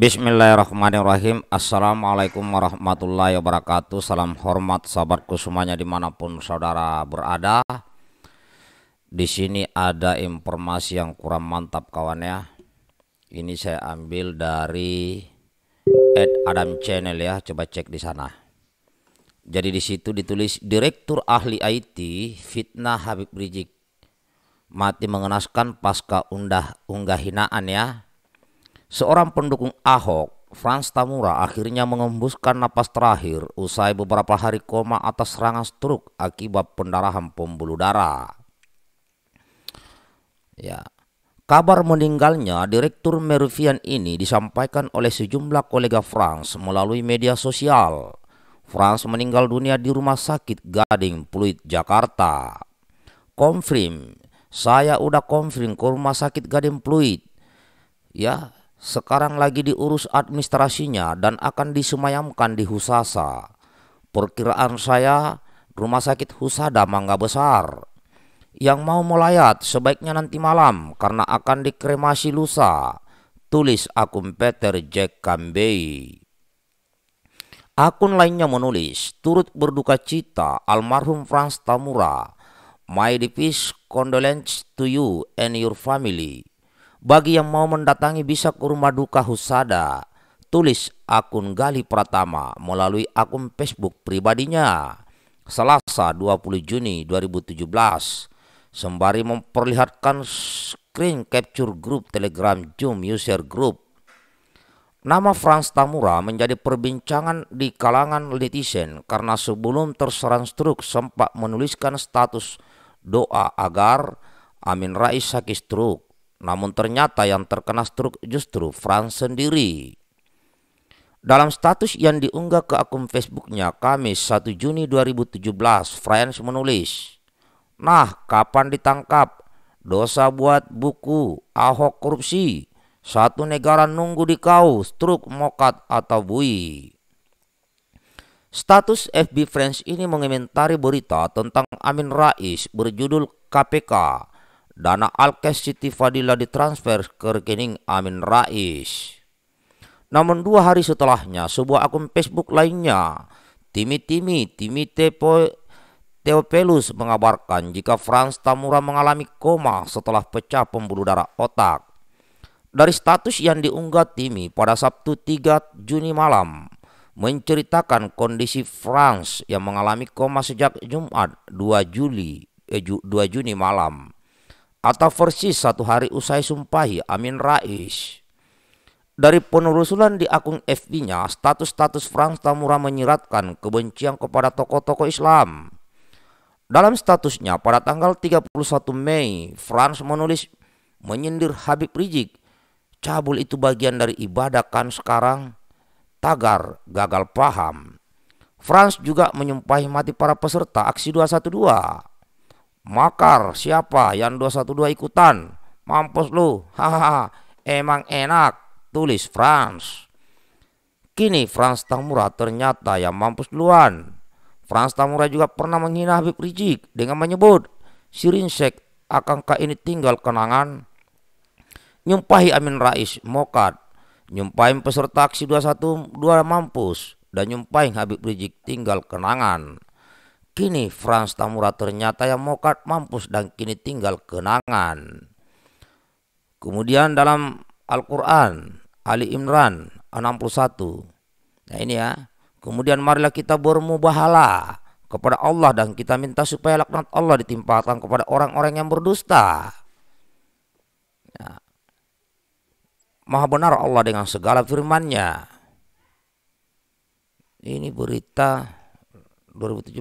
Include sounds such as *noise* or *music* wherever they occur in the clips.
Bismillahirrahmanirrahim Assalamualaikum warahmatullahi wabarakatuh Salam hormat sahabatku semuanya dimanapun saudara berada Di sini ada informasi yang kurang mantap kawan ya Ini saya ambil dari Ed Adam Channel ya Coba cek di sana Jadi di situ ditulis Direktur Ahli IT Fitnah Habib Rizik Mati mengenaskan pasca undah unggah hinaan ya Seorang pendukung Ahok, Frans Tamura akhirnya mengembuskan napas terakhir usai beberapa hari koma atas serangan stroke akibat pendarahan pembuluh darah. Ya, Kabar meninggalnya Direktur Merufian ini disampaikan oleh sejumlah kolega Frans melalui media sosial. Frans meninggal dunia di rumah sakit Gading Pluit, Jakarta. Konfirm, saya udah konfirm ke rumah sakit Gading Pluit. Ya, sekarang lagi diurus administrasinya dan akan disemayamkan di Husasa. Perkiraan saya rumah sakit Husada Mangga Besar. Yang mau melayat sebaiknya nanti malam karena akan dikremasi lusa. Tulis akun Peter Jack Kambei. Akun lainnya menulis, turut berduka cita almarhum Franz Tamura. My deepest condolence to you and your family. Bagi yang mau mendatangi bisa ke rumah duka Husada, tulis akun Gali Pratama melalui akun Facebook pribadinya. Selasa 20 Juni 2017, sembari memperlihatkan screen capture grup Telegram Zoom user group. Nama Franz Tamura menjadi perbincangan di kalangan netizen karena sebelum terserang stroke sempat menuliskan status doa agar Amin Rais sakit stroke. Namun ternyata yang terkena stroke justru Franz sendiri. Dalam status yang diunggah ke akun Facebooknya Kamis 1 Juni 2017, Franz menulis, Nah, kapan ditangkap? Dosa buat buku, Ahok korupsi, satu negara nunggu di kau, struk mokat atau bui. Status FB Friends ini mengomentari berita tentang Amin Rais berjudul KPK Dana Alkes Siti Fadila ditransfer ke rekening Amin Rais. Namun dua hari setelahnya, sebuah akun Facebook lainnya, Timi Timi, Timi Tepo, Teopelus mengabarkan jika Franz Tamura mengalami koma setelah pecah pembuluh darah otak. Dari status yang diunggah Timi pada Sabtu 3 Juni malam, menceritakan kondisi Franz yang mengalami koma sejak Jumat 2 Juli eh, 2 Juni malam. Atau versi satu hari usai sumpahi Amin Rais. Dari penelusuran di akun FB-nya, status-status Frank Tamura menyiratkan kebencian kepada tokoh-tokoh Islam. Dalam statusnya pada tanggal 31 Mei, Frans menulis menyindir Habib Rizik. Cabul itu bagian dari ibadah kan sekarang. Tagar gagal paham. Frans juga menyumpahi mati para peserta aksi 212. Makar siapa yang 212 ikutan? Mampus lu. *laughs* Hahaha. Emang enak. Tulis Franz. Kini Franz Tamura ternyata yang mampus duluan. Franz Tamura juga pernah menghina Habib Rizik dengan menyebut Sirinsek akankah ini tinggal kenangan? Nyumpahi Amin Rais mokad, nyumpahi peserta aksi 212 mampus dan nyumpahi Habib Rizik tinggal kenangan. Kini Franz Tamura ternyata yang mokat mampus dan kini tinggal kenangan. Kemudian dalam Al-Quran, Ali Imran 61. Nah ini ya. Kemudian marilah kita bermubahala kepada Allah dan kita minta supaya laknat Allah ditimpakan kepada orang-orang yang berdusta. Ya. Maha benar Allah dengan segala firman-Nya. Ini berita 2017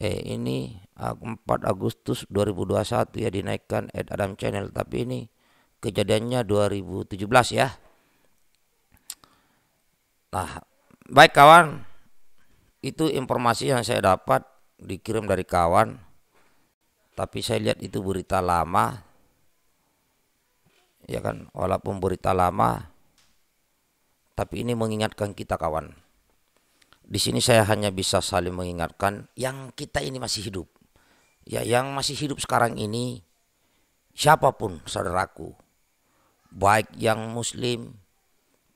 eh ini 4 Agustus 2021 ya dinaikkan Ed Adam Channel tapi ini kejadiannya 2017 ya nah baik kawan itu informasi yang saya dapat dikirim dari kawan tapi saya lihat itu berita lama ya kan walaupun berita lama tapi ini mengingatkan kita kawan di sini saya hanya bisa saling mengingatkan yang kita ini masih hidup. Ya, yang masih hidup sekarang ini siapapun saudaraku, baik yang muslim,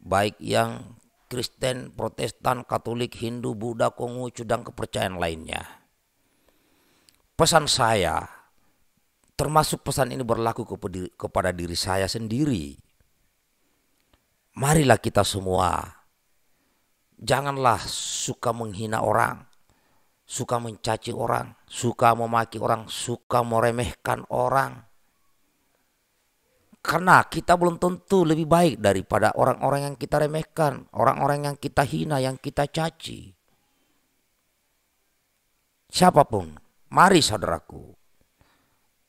baik yang Kristen, Protestan, Katolik, Hindu, Buddha, Konghucu dan kepercayaan lainnya. Pesan saya termasuk pesan ini berlaku kepada diri saya sendiri. Marilah kita semua janganlah suka menghina orang, suka mencaci orang, suka memaki orang, suka meremehkan orang. Karena kita belum tentu lebih baik daripada orang-orang yang kita remehkan, orang-orang yang kita hina, yang kita caci. Siapapun, mari saudaraku.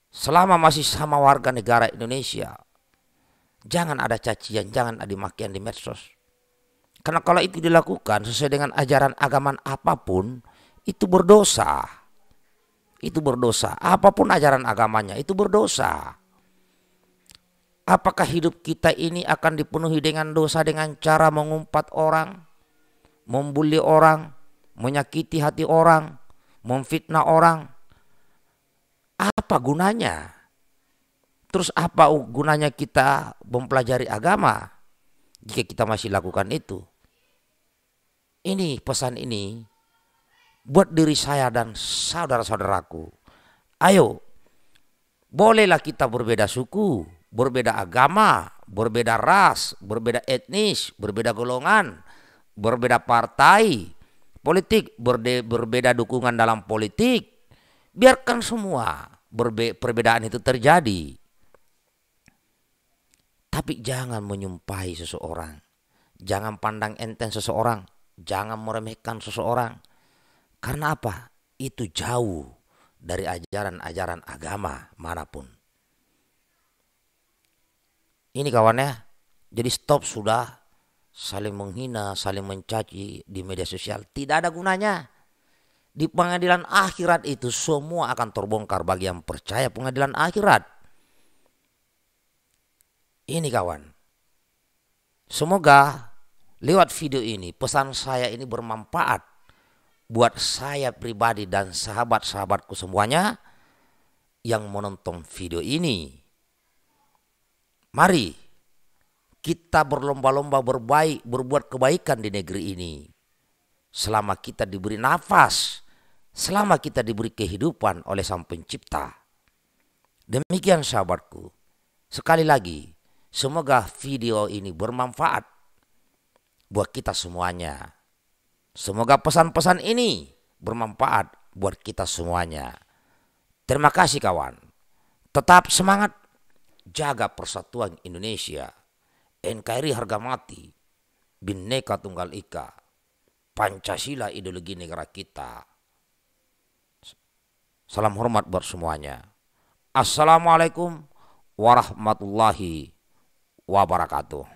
Selama masih sama warga negara Indonesia, jangan ada cacian, jangan ada makian di medsos karena kalau itu dilakukan sesuai dengan ajaran agama apapun, itu berdosa. Itu berdosa. Apapun ajaran agamanya, itu berdosa. Apakah hidup kita ini akan dipenuhi dengan dosa dengan cara mengumpat orang, membuli orang, menyakiti hati orang, memfitnah orang? Apa gunanya? Terus apa gunanya kita mempelajari agama jika kita masih lakukan itu? Ini pesan ini buat diri saya dan saudara-saudaraku. Ayo, bolehlah kita berbeda suku, berbeda agama, berbeda ras, berbeda etnis, berbeda golongan, berbeda partai, politik, berde, berbeda dukungan dalam politik. Biarkan semua berbe, perbedaan itu terjadi. Tapi jangan menyumpahi seseorang. Jangan pandang enteng seseorang. Jangan meremehkan seseorang. Karena apa? Itu jauh dari ajaran-ajaran agama manapun. Ini kawan ya. Jadi stop sudah saling menghina, saling mencaci di media sosial. Tidak ada gunanya. Di pengadilan akhirat itu semua akan terbongkar bagi yang percaya pengadilan akhirat. Ini kawan. Semoga lewat video ini pesan saya ini bermanfaat buat saya pribadi dan sahabat-sahabatku semuanya yang menonton video ini. Mari kita berlomba-lomba berbaik, berbuat kebaikan di negeri ini. Selama kita diberi nafas, selama kita diberi kehidupan oleh Sang Pencipta. Demikian sahabatku. Sekali lagi, semoga video ini bermanfaat buat kita semuanya. Semoga pesan-pesan ini bermanfaat buat kita semuanya. Terima kasih kawan. Tetap semangat jaga persatuan Indonesia. NKRI harga mati. Bineka Tunggal Ika. Pancasila ideologi negara kita. Salam hormat buat semuanya. Assalamualaikum warahmatullahi wabarakatuh.